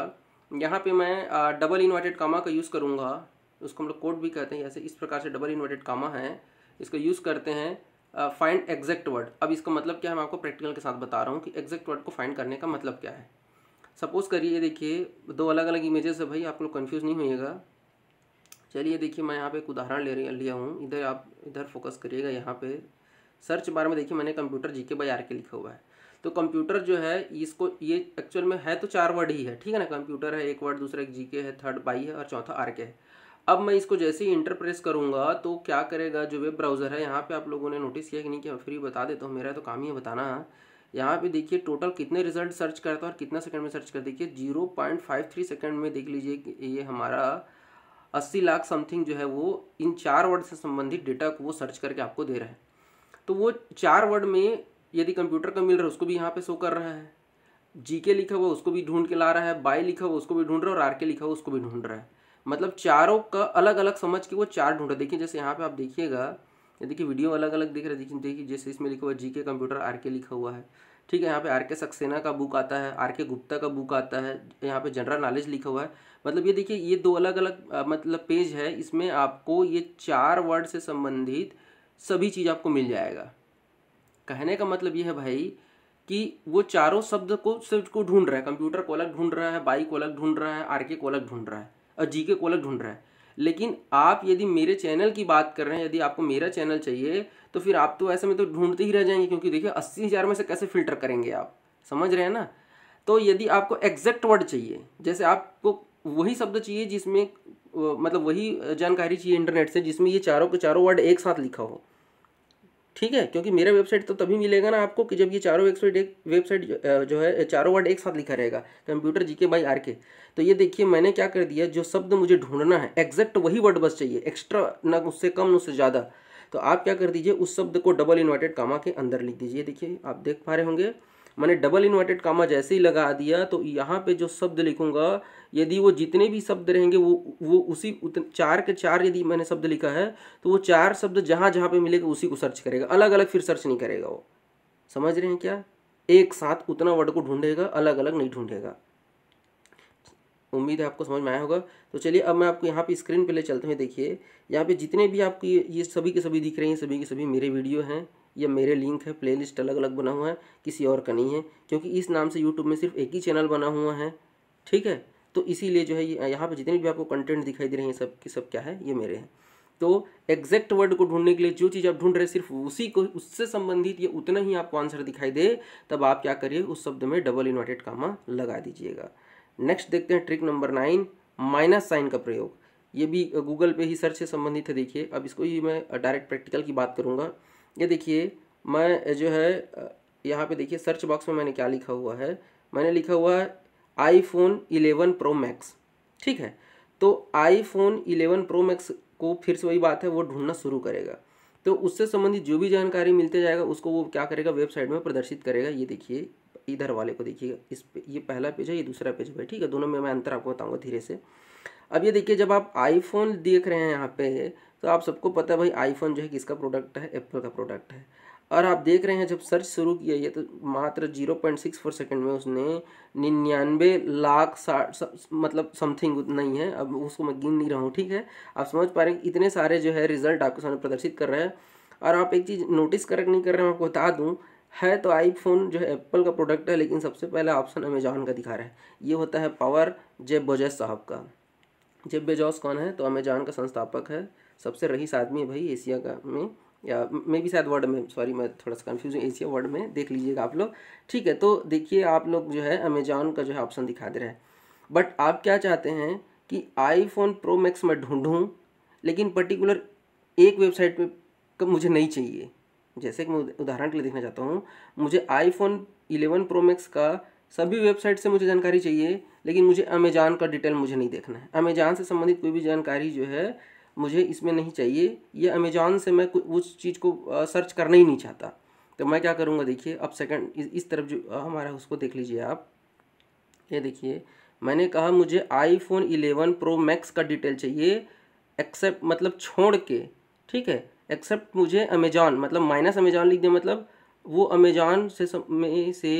A: यहाँ पे मैं डबल इन्वर्टेड कामा का यूज़ करूँगा उसको हम लोग कोड भी कहते हैं ऐसे इस प्रकार से डबल इन्वर्टेड कामा है इसका यूज़ करते हैं फाइंड एग्जैक्ट वर्ड अब इसका मतलब क्या है मैं आपको प्रैक्टिकल के साथ बता रहा हूँ कि एग्जैक्ट वर्ड को फाइंड करने का मतलब क्या है सपोज़ करिए देखिए दो अलग अलग इमेजेस है भाई आप लोग कन्फ्यूज़ नहीं होइएगा चलिए देखिए मैं यहाँ पे एक उदाहरण ले लिया हूँ इधर आप इधर फोकस करिएगा यहाँ पे सर्च बार में देखिए मैंने कंप्यूटर जी के बाई आर के लिखा हुआ है तो कंप्यूटर जो है इसको ये एक्चुअल में है तो चार वर्ड ही है ठीक है ना कंप्यूटर है एक वर्ड दूसरा एक जी के है थर्ड बाई है और चौथा आर के है अब मैं इसको जैसे ही इंटरप्रेस करूँगा तो क्या करेगा जो वेब ब्राउज़र है यहाँ पर आप लोगों ने नोटिस किया कि नहीं किया हाँ, फिर भी बता देता हूँ मेरा तो काम ही है बताना यहाँ पे देखिए टोटल कितने रिजल्ट सर्च करता है और कितना सेकंड में सर्च कर देखिए zero point five three second में देख लीजिए ये हमारा अस्सी लाख समथिंग जो है वो इन चार वर्ड से संबंधित डेटा को वो सर्च करके आपको दे रहा है तो वो चार वर्ड में यदि कंप्यूटर का मिल रहा है उसको भी यहाँ पे शो कर रहा है जी के लिखा हुआ उसको भी ढूंढ के ला रहा है बाई लिखा हुआ उसको भी ढूंढ रहा है और आर के लिखा हुआ उसको भी ढूंढ रहा है मतलब चारों का अलग अलग समझ के वो चार ढूंढ रहा है देखिए जैसे यहाँ पर आप देखिएगा ये देखिए वीडियो अलग अलग दिख रहा है देखिए देखिए जैसे इसमें लिखा हुआ जी के कंप्यूटर आर के लिखा हुआ है ठीक है यहाँ पे आर के सक्सेना का बुक आता है आर के गुप्ता का बुक आता है यहाँ पे जनरल नॉलेज लिखा हुआ है मतलब ये देखिए ये दो अलग अलग मतलब पेज है इसमें आपको ये चार वर्ड से संबंधित सभी चीज़ आपको मिल जाएगा कहने का मतलब ये है भाई कि वो चारों शब्द को सिर्फ को ढूंढ रहा है कंप्यूटर को अलग ढूंढ रहा है बाई को अलग ढूंढ रहा है आर के को अलग ढूंढ रहा है और जी के को अलग ढूंढ रहा है लेकिन आप यदि मेरे चैनल की बात कर रहे हैं यदि आपको मेरा चैनल चाहिए तो फिर आप तो ऐसे में तो ढूंढते ही रह जाएंगे क्योंकि देखिए अस्सी हज़ार में से कैसे फिल्टर करेंगे आप समझ रहे हैं ना तो यदि आपको एग्जैक्ट वर्ड चाहिए जैसे आपको वही शब्द चाहिए जिसमें मतलब वही जानकारी चाहिए इंटरनेट से जिसमें ये चारों के चारों वर्ड एक साथ लिखा हो ठीक है क्योंकि मेरा वेबसाइट तो तभी मिलेगा ना आपको कि जब ये चारों वेबसाइट एक वेबसाइट जो, है चारों वर्ड एक साथ लिखा रहेगा कंप्यूटर जी के बाई आर के तो ये देखिए मैंने क्या कर दिया जो शब्द मुझे ढूंढना है एग्जैक्ट वही वर्ड बस चाहिए एक्स्ट्रा ना उससे कम ना उससे ज़्यादा तो आप क्या कर दीजिए उस शब्द को डबल इन्वर्टेड कामा के अंदर लिख दीजिए देखिए आप देख पा रहे होंगे मैंने डबल इन्वर्टेड कामा जैसे ही लगा दिया तो यहाँ पे जो शब्द लिखूँगा यदि वो जितने भी शब्द रहेंगे वो वो उसी उतने चार के चार यदि मैंने शब्द लिखा है तो वो चार शब्द जहाँ जहाँ पे मिलेगा उसी को सर्च करेगा अलग अलग फिर सर्च नहीं करेगा वो समझ रहे हैं क्या एक साथ उतना वर्ड को ढूंढेगा अलग अलग नहीं ढूंढेगा उम्मीद है आपको समझ में आया होगा तो चलिए अब मैं आपको यहाँ पे स्क्रीन पे ले चलते हुए देखिए यहाँ पे जितने भी आपकी ये सभी के सभी दिख रहे हैं सभी के सभी मेरे वीडियो हैं या मेरे लिंक है प्लेलिस्ट अलग अलग बना हुआ है किसी और का नहीं है क्योंकि इस नाम से यूट्यूब में सिर्फ एक ही चैनल बना हुआ है ठीक है तो इसीलिए जो है ये यहाँ पर जितने भी आपको कंटेंट दिखाई दे रहे हैं सब के सब क्या है ये मेरे हैं तो एग्जैक्ट वर्ड को ढूंढने के लिए जो चीज़ आप ढूंढ रहे हैं सिर्फ उसी को उससे संबंधित या उतना ही आपको आंसर दिखाई दे तब आप क्या करिए उस शब्द में डबल इन्वर्टेड कामा लगा दीजिएगा नेक्स्ट देखते हैं trick number nine minus sign का प्रयोग ये भी गूगल पे ही सर्च से संबंधित है देखिए अब इसको ही मैं डायरेक्ट प्रैक्टिकल की बात करूँगा ये देखिए मैं जो है यहाँ पे देखिए सर्च बॉक्स में मैंने क्या लिखा हुआ है मैंने लिखा हुआ है आईफोन 11 प्रो मैक्स ठीक है तो आईफोन 11 प्रो मैक्स को फिर से वही बात है वो ढूंढना शुरू करेगा तो उससे संबंधित जो भी जानकारी मिलते जाएगा उसको वो क्या करेगा वेबसाइट में प्रदर्शित करेगा ये देखिए इधर वाले को देखिएगा इस पे ये पहला पेज है ये दूसरा पेज है ठीक है दोनों में मैं अंतर आपको बताऊंगा धीरे से अब ये देखिए जब आप आईफोन देख रहे हैं यहाँ पे तो आप सबको पता है भाई आईफोन जो है किसका प्रोडक्ट है एप्पल का प्रोडक्ट है और आप देख रहे हैं जब सर्च शुरू किया ये तो मात्र zero point six four second में उसने निन्यानवे लाख साठ मतलब समथिंग नहीं है अब उसको मैं गिन नहीं रहा हूँ ठीक है आप समझ पा रहे हैं इतने सारे जो है रिजल्ट आपके सामने प्रदर्शित कर रहे हैं और आप एक चीज़ नोटिस कर नहीं कर रहे हैं आपको बता दूँ है तो आईफोन जो है एप्पल का प्रोडक्ट है लेकिन सबसे पहला ऑप्शन अमेजॉन का दिखा रहा है ये होता है पावर जेब बोजेस साहब का जेब बेजॉस कौन है तो अमेजॉन का संस्थापक है सबसे रईस आदमी है भाई एशिया का में या मे भी शायद वर्ड में सॉरी मैं थोड़ा सा कन्फ्यूज हूँ एशिया वर्ड में देख लीजिएगा आप लोग ठीक है तो देखिए आप लोग जो है अमेजॉन का जो है ऑप्शन दिखा दे रहा है बट आप क्या चाहते हैं कि आईफोन प्रो मैक्स मैं ढूंढूँ लेकिन पर्टिकुलर एक वेबसाइट पे मुझे नहीं चाहिए जैसे कि मैं उदाहरण के लिए देखना चाहता हूँ मुझे आईफोन इलेवन प्रो मैक्स का सभी वेबसाइट से मुझे जानकारी चाहिए लेकिन मुझे अमेजान का डिटेल मुझे नहीं देखना है अमेजान से संबंधित कोई भी जानकारी जो है मुझे इसमें नहीं चाहिए ये अमेजोन से मैं उस चीज़ को सर्च करना ही नहीं चाहता तो मैं क्या करूँगा देखिए अब सेकंड इस तरफ जो हमारा उसको देख लीजिए आप ये देखिए मैंने कहा मुझे आईफोन इलेवन प्रो मैक्स का डिटेल चाहिए एक्सेप्ट मतलब छोड़ के ठीक है एक्सेप्ट मुझे अमेजॉन मतलब माइनस अमेजॉन लिख दिया मतलब वो अमेजॉन से में से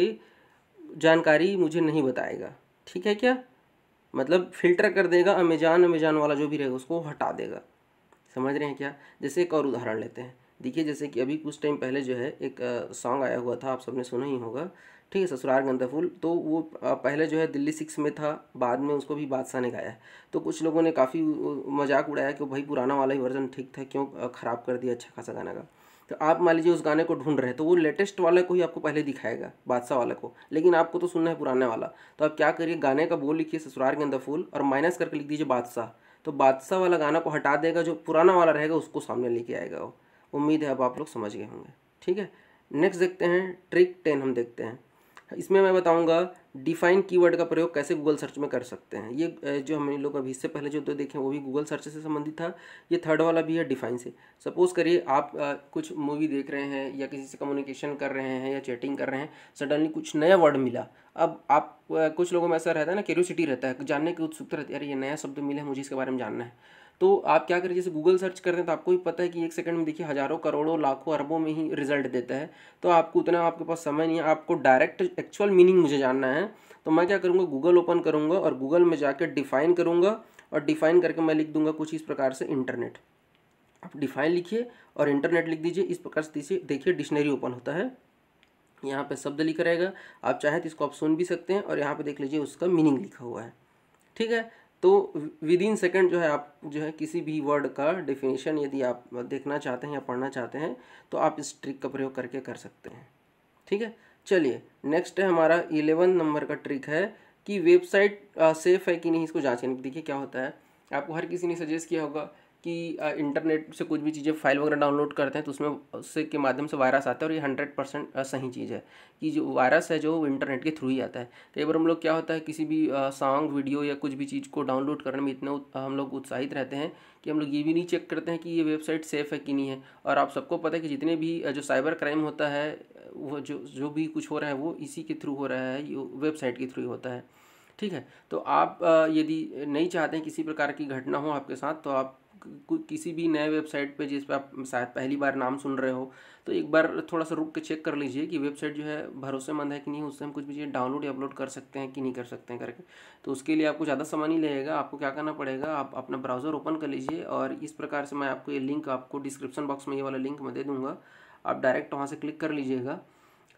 A: जानकारी मुझे नहीं बताएगा ठीक है क्या मतलब फिल्टर कर देगा अमेजॉन अमेजॉन वाला जो भी रहेगा उसको हटा देगा समझ रहे हैं क्या जैसे एक और उदाहरण लेते हैं देखिए जैसे कि अभी कुछ टाइम पहले जो है एक सॉन्ग आया हुआ था आप सबने सुना ही होगा ठीक है ससुराल गंदा फूल तो वो पहले जो है दिल्ली सिक्स में था बाद में उसको भी बादशाह ने गाया है तो कुछ लोगों ने काफ़ी मजाक उड़ाया कि भाई पुराना वाला ही वर्जन ठीक था क्यों ख़राब कर दिया अच्छा खासा गाना का तो आप मान लीजिए उस गाने को ढूंढ रहे हैं तो वो लेटेस्ट वाले को ही आपको पहले दिखाएगा बादशाह वाले को लेकिन आपको तो सुनना है पुराने वाला तो आप क्या करिए गाने का बोल लिखिए ससुरार गंदा फूल और माइनस करके लिख दीजिए बादशाह तो बादशाह वाला गाना को हटा देगा जो पुराना वाला रहेगा उसको सामने लेके आएगा वो उम्मीद है अब आप लोग समझ गए होंगे ठीक है नेक्स्ट देखते हैं ट्रिक टेन हम देखते हैं इसमें मैं बताऊंगा डिफाइन कीवर्ड का प्रयोग कैसे गूगल सर्च में कर सकते हैं ये जो हम लोग अभी इससे पहले जो दो तो देखें वो भी गूगल सर्च से संबंधित था ये थर्ड वाला भी है डिफाइन से सपोज़ करिए आप आ, कुछ मूवी देख रहे हैं या किसी से कम्युनिकेशन कर रहे हैं या चैटिंग कर रहे हैं सडनली कुछ नया वर्ड मिला अब आप आ, कुछ लोगों में ऐसा रहता है ना क्यूरियोसिटी रहता है जानने की उत्सुकता रहती है अरे ये नया शब्द मिला है मुझे इसके बारे में जानना है तो आप क्या करें जैसे गूगल सर्च करते हैं तो आपको भी पता है कि एक सेकंड में देखिए हज़ारों करोड़ों लाखों अरबों में ही रिजल्ट देता है तो आपको उतना आपके पास समय नहीं है आपको डायरेक्ट एक्चुअल मीनिंग मुझे जानना है तो मैं क्या करूँगा गूगल ओपन करूँगा और गूगल में जाकर डिफ़ाइन करूँगा और डिफ़ाइन करके मैं लिख दूँगा कुछ इस प्रकार से इंटरनेट आप डिफ़ाइन लिखिए और इंटरनेट लिख दीजिए इस प्रकार से देखिए डिक्शनरी ओपन होता है यहाँ पे शब्द लिखा रहेगा आप चाहें तो इसको आप सुन भी सकते हैं और यहाँ पे देख लीजिए उसका मीनिंग लिखा हुआ है ठीक है तो विद इन सेकेंड जो है आप जो है किसी भी वर्ड का डेफिनेशन यदि आप देखना चाहते हैं या पढ़ना चाहते हैं तो आप इस ट्रिक का प्रयोग करके कर सकते हैं ठीक है चलिए नेक्स्ट है हमारा इलेवन नंबर का ट्रिक है कि वेबसाइट सेफ़ है कि नहीं इसको जाँचें देखिए क्या होता है आपको हर किसी ने सजेस्ट किया होगा कि इंटरनेट से कुछ भी चीज़ें फाइल वगैरह डाउनलोड करते हैं तो उसमें उससे के माध्यम से वायरस आता है और ये हंड्रेड परसेंट सही चीज़ है कि जो वायरस है जो वो इंटरनेट के थ्रू ही आता है कई बार हम लोग क्या होता है किसी भी सॉन्ग वीडियो या कुछ भी चीज़ को डाउनलोड करने में इतना हम लोग उत्साहित रहते हैं कि हम लोग ये भी नहीं चेक करते हैं कि ये वेबसाइट सेफ़ है कि नहीं है और आप सबको पता है कि जितने भी जो साइबर क्राइम होता है वो जो जो भी कुछ हो रहा है वो इसी के थ्रू हो रहा है वेबसाइट के थ्रू ही होता है ठीक है तो आप यदि नहीं चाहते हैं किसी प्रकार की घटना हो आपके साथ तो आप किसी भी नए वेबसाइट पे जिस पर आप शायद पहली बार नाम सुन रहे हो तो एक बार थोड़ा सा रुक के चेक कर लीजिए कि वेबसाइट जो है भरोसेमंद है कि नहीं उससे हम कुछ भी चीज़ें डाउनलोड या अपलोड कर सकते हैं कि नहीं कर सकते हैं करके तो उसके लिए आपको ज़्यादा समय नहीं लगेगा आपको क्या करना पड़ेगा आप अपना ब्राउज़र ओपन कर लीजिए और इस प्रकार से मैं आपको ये लिंक आपको डिस्क्रिप्शन बॉक्स में ये वाला लिंक मैं दे दूँगा आप डायरेक्ट वहाँ से क्लिक कर लीजिएगा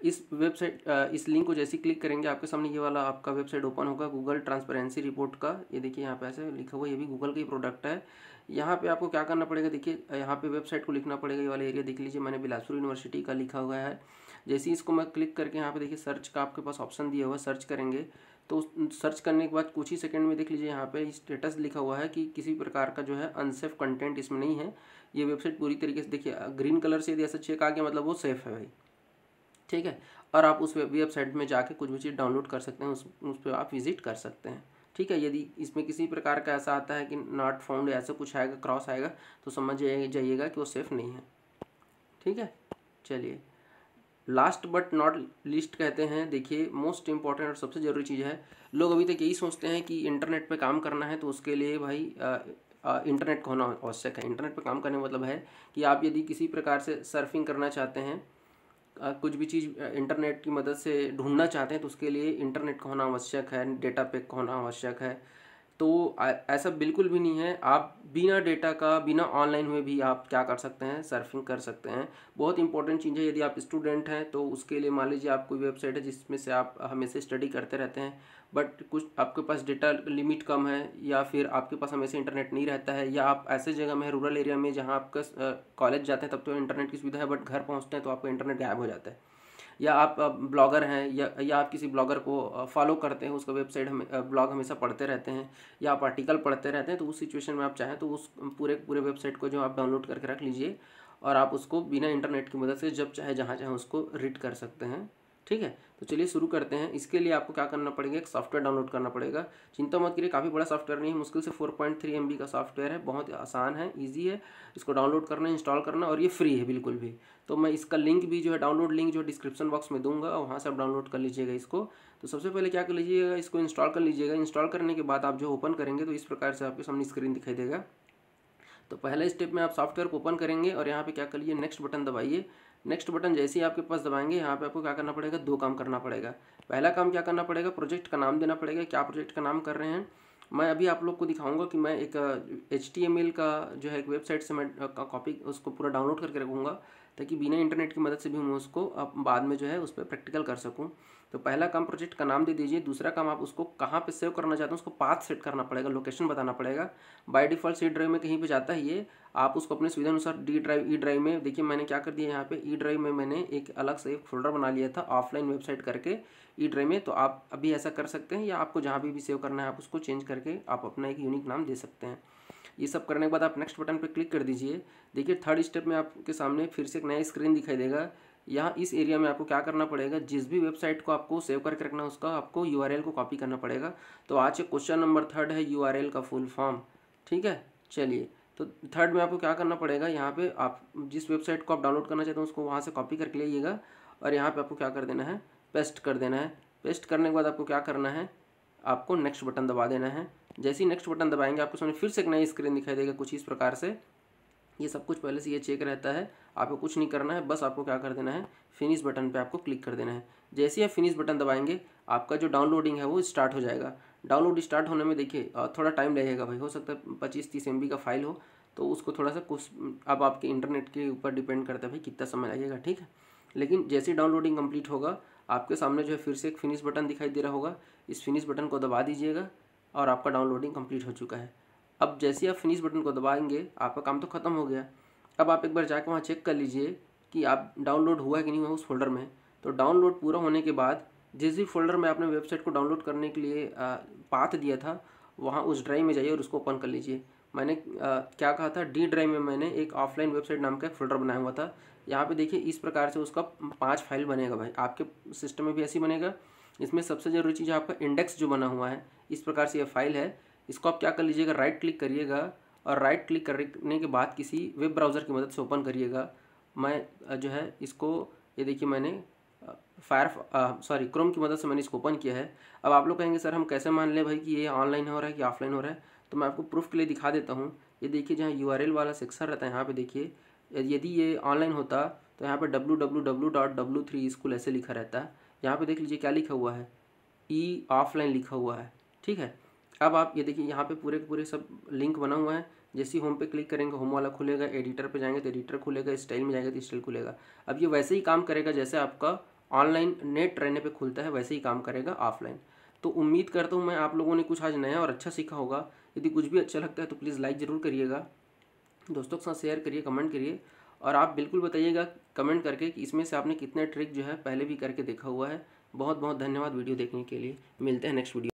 A: इस वेबसाइट इस लिंक को जैसे क्लिक करेंगे आपके सामने ये वाला आपका वेबसाइट ओपन होगा गूगल ट्रांसपेरेंसी रिपोर्ट का ये देखिए यहाँ पे ऐसे लिखा हुआ ये भी गूगल का ही प्रोडक्ट है यहाँ पे आपको क्या करना पड़ेगा देखिए यहाँ पे वेबसाइट को लिखना पड़ेगा ये वाला एरिया देख लीजिए मैंने बिलासपुर यूनिवर्सिटी का लिखा हुआ है जैसे ही इसको मैं क्लिक करके यहाँ पे देखिए सर्च का आपके पास ऑप्शन दिया हुआ सर्च करेंगे तो सर्च करने के बाद कुछ ही सेकंड में देख लीजिए यहाँ पे स्टेटस लिखा हुआ है कि किसी प्रकार का जो है अनसेफ कंटेंट इसमें नहीं है ये वेबसाइट पूरी तरीके से देखिए ग्रीन कलर से यदि ऐसा चेक आ गया मतलब वो सेफ है भाई ठीक है और आप उस वेबसाइट में जाके कुछ भी चीज़ डाउनलोड कर सकते हैं उस उस पर आप विज़िट कर सकते हैं ठीक है यदि इसमें किसी प्रकार का ऐसा आता है कि नॉट फाउंड ऐसा कुछ आएगा क्रॉस आएगा तो समझ जाइएगा कि वो सेफ़ नहीं है ठीक है चलिए लास्ट बट नॉट लिस्ट कहते हैं देखिए मोस्ट इम्पॉर्टेंट और सबसे ज़रूरी चीज़ है लोग अभी तक यही सोचते हैं कि इंटरनेट पे काम करना है तो उसके लिए भाई आ, आ, इंटरनेट का होना आवश्यक है इंटरनेट पे काम करने का मतलब है कि आप यदि किसी प्रकार से सर्फिंग करना चाहते हैं कुछ भी चीज़ इंटरनेट की मदद से ढूंढना चाहते हैं तो उसके लिए इंटरनेट का होना आवश्यक है डेटा पैक का होना आवश्यक है तो ऐसा बिल्कुल भी नहीं है आप बिना डेटा का बिना ऑनलाइन हुए भी आप क्या कर सकते हैं सर्फिंग कर सकते हैं बहुत इंपॉर्टेंट चीज़ है यदि आप स्टूडेंट हैं तो उसके लिए मान लीजिए आप कोई वेबसाइट है जिसमें से आप हमेशा स्टडी करते रहते हैं बट कुछ आपके पास डेटा लिमिट कम है या फिर आपके पास हमेशा इंटरनेट नहीं रहता है या आप ऐसे जगह में रूरल एरिया में जहाँ आपका कॉलेज जाते हैं तब तो इंटरनेट की सुविधा है बट घर पहुँचते हैं तो आपका इंटरनेट गायब हो जाता है या आप ब्लॉगर हैं या या आप किसी ब्लॉगर को फॉलो करते हैं उसका वेबसाइट हमें ब्लॉग हमेशा पढ़ते रहते हैं या आप आर्टिकल पढ़ते रहते हैं तो उस सिचुएशन में आप चाहें तो उस पूरे पूरे वेबसाइट को जो आप डाउनलोड करके रख लीजिए और आप उसको बिना इंटरनेट की मदद से जब चाहे जहाँ चाहें उसको रीड कर सकते हैं ठीक है तो चलिए शुरू करते हैं इसके लिए आपको क्या करना पड़ेगा एक सॉफ्टवेयर डाउनलोड करना पड़ेगा चिंता मत करिए काफ़ी बड़ा सॉफ्टवेयर नहीं है मुश्किल से 4.3 पॉइंट का सॉफ्टवेयर है बहुत आसान है इजी है इसको डाउनलोड करना इंस्टॉल करना और ये फ्री है बिल्कुल भी तो मैं इसका लिंक भी जो है डाउनलोड लिंक जो है डिस्क्रिप्शन बॉक्स में दूंगा और वहाँ से आप डाउनलोड कर लीजिएगा इसको तो सबसे पहले क्या कर लीजिएगा इसको इंस्टॉल कर लीजिएगा इंस्टॉल करने के बाद आप जो ओपन करेंगे तो इस प्रकार से आपके सामने स्क्रीन दिखाई देगा तो पहले स्टेप में आप सॉफ्टवेयर को ओपन करेंगे और यहाँ पे क्या कर लीजिए नेक्स्ट बटन दबाइए नेक्स्ट बटन जैसे ही आपके पास दबाएंगे यहाँ पे आपको क्या करना पड़ेगा दो काम करना पड़ेगा पहला काम क्या करना पड़ेगा प्रोजेक्ट का नाम देना पड़ेगा क्या प्रोजेक्ट का नाम कर रहे हैं मैं अभी आप लोग को दिखाऊंगा कि मैं एक एच का जो है एक वेबसाइट से मैं कॉपी उसको पूरा डाउनलोड करके रखूँगा ताकि बिना इंटरनेट की मदद से भी हम उसको बाद में जो है उस पर प्रैक्टिकल कर सकूँ तो पहला काम प्रोजेक्ट का नाम दे दीजिए दूसरा काम आप उसको कहाँ पे सेव करना चाहते हैं उसको पाथ सेट करना पड़ेगा लोकेशन बताना पड़ेगा बाय डिफॉल्ट सी ड्राइव में कहीं पे जाता है ये आप उसको अपने सुविधा अनुसार डी ड्राइव ई ड्राइव में देखिए मैंने क्या कर दिया यहाँ पे ई e ड्राइव में मैंने एक अलग से एक फोल्डर बना लिया था ऑफलाइन वेबसाइट करके ई e ड्राइव में तो आप अभी ऐसा कर सकते हैं या आपको जहाँ भी, भी सेव करना है आप उसको चेंज करके आप अपना एक यूनिक नाम दे सकते हैं ये सब करने के बाद आप नेक्स्ट बटन पर क्लिक कर दीजिए देखिए थर्ड स्टेप में आपके सामने फिर से एक नया स्क्रीन दिखाई देगा यहाँ इस एरिया में आपको क्या करना पड़ेगा जिस भी वेबसाइट को आपको सेव करके रखना है उसका आपको यू को कॉपी करना पड़ेगा तो आज के क्वेश्चन नंबर थर्ड है यू का फुल फॉर्म ठीक है चलिए तो थर्ड में आपको क्या करना पड़ेगा यहाँ पे आप जिस वेबसाइट को आप डाउनलोड करना चाहते हो उसको वहाँ से कॉपी करके लीजिएगा और यहाँ पे आपको क्या कर देना है पेस्ट कर देना है पेस्ट करने के बाद आपको क्या करना है आपको नेक्स्ट बटन दबा देना है जैसे ही नेक्स्ट बटन दबाएंगे आपको सामने फिर से एक नई स्क्रीन दिखाई देगा कुछ इस प्रकार से ये सब कुछ पहले से ये चेक रहता है आपको कुछ नहीं करना है बस आपको क्या कर देना है फिनिश बटन पे आपको क्लिक कर देना है जैसे ही आप फिनिश बटन दबाएंगे आपका जो डाउनलोडिंग है वो स्टार्ट हो जाएगा डाउनलोड स्टार्ट होने में देखिए थोड़ा टाइम लगेगा भाई हो सकता है पच्चीस तीस एम का फाइल हो तो उसको थोड़ा सा कुछ अब आपके इंटरनेट के ऊपर डिपेंड करता है भाई कितना समय लगेगा ठीक है लेकिन जैसे ही डाउनलोडिंग कम्प्लीट होगा आपके सामने जो है फिर से एक फिनिश बटन दिखाई दे रहा होगा इस फिनिश बटन को दबा दीजिएगा और आपका डाउनलोडिंग कंप्लीट हो चुका है अब जैसे आप फिनिश बटन को दबाएंगे आपका काम तो ख़त्म हो गया अब आप एक बार जाकर वहाँ चेक कर लीजिए कि आप डाउनलोड हुआ कि नहीं हुआ उस फोल्डर में तो डाउनलोड पूरा होने के बाद जिस भी फोल्डर में आपने वेबसाइट को डाउनलोड करने के लिए पाथ दिया था वहाँ उस ड्राइव में जाइए और उसको ओपन कर लीजिए मैंने आ, क्या कहा था डी ड्राइव में मैंने एक ऑफलाइन वेबसाइट नाम का एक फोल्डर बनाया हुआ था यहाँ पे देखिए इस प्रकार से उसका पांच फाइल बनेगा भाई आपके सिस्टम में भी ऐसी बनेगा इसमें सबसे ज़रूरी चीज़ आपका इंडेक्स जो बना हुआ है इस प्रकार से यह फाइल है इसको आप क्या कर लीजिएगा राइट क्लिक करिएगा और राइट क्लिक करने के बाद किसी वेब ब्राउज़र की मदद से ओपन करिएगा मैं जो है इसको ये देखिए मैंने फायर सॉरी क्रोम की मदद से मैंने इसको ओपन किया है अब आप लोग कहेंगे सर हम कैसे मान लें भाई कि ये ऑनलाइन हो रहा है कि ऑफलाइन हो रहा है तो मैं आपको प्रूफ के लिए दिखा देता हूँ ये देखिए जहाँ यू वाला सेक्शन रहता है यहाँ पर देखिए यदि ये ऑनलाइन होता तो यहाँ पर W W dot W three school ऐसे लिखा रहता है यहाँ पर देख लीजिए क्या लिखा हुआ है ई e ऑफलाइन लिखा हुआ है ठीक है अब आप ये देखिए यहाँ पे पूरे पूरे सब लिंक बना हुआ है जैसे होम पे क्लिक करेंगे होम वाला खुलेगा एडिटर पे जाएंगे तो एडिटर खुलेगा स्टाइल में जाएंगे तो स्टाइल खुलेगा अब ये वैसे ही काम करेगा जैसे आपका ऑनलाइन नेट रहने पे खुलता है वैसे ही काम करेगा ऑफलाइन तो उम्मीद करता हूँ मैं आप लोगों ने कुछ आज नया और अच्छा सीखा होगा यदि कुछ भी अच्छा लगता है तो प्लीज़ लाइक ज़रूर करिएगा दोस्तों के साथ शेयर करिए कमेंट करिए और आप बिल्कुल बताइएगा कमेंट करके कि इसमें से आपने कितने ट्रिक जो है पहले भी करके देखा हुआ है बहुत बहुत धन्यवाद वीडियो देखने के लिए मिलते हैं नेक्स्ट वीडियो